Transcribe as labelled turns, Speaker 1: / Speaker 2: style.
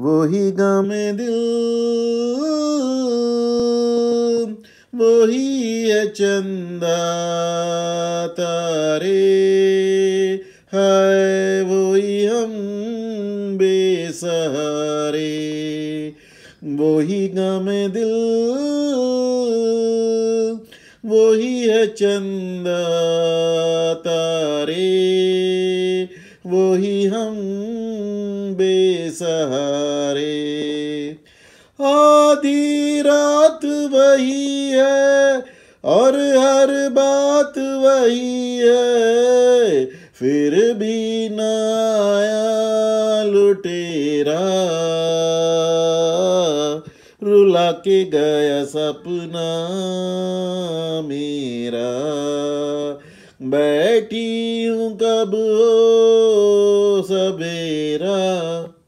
Speaker 1: वो ही गम दिल वो ही है चंदा तारे है वो ही हम बेसहारे वो ही गम दिल वो ही है चंदा तारे वो ही हम बेसहारे आधी रात वही है और हर बात वही है फिर भी न आया लुटेरा रुला के गया सपना मेरा बैठी हूँ कब ओ सवेरा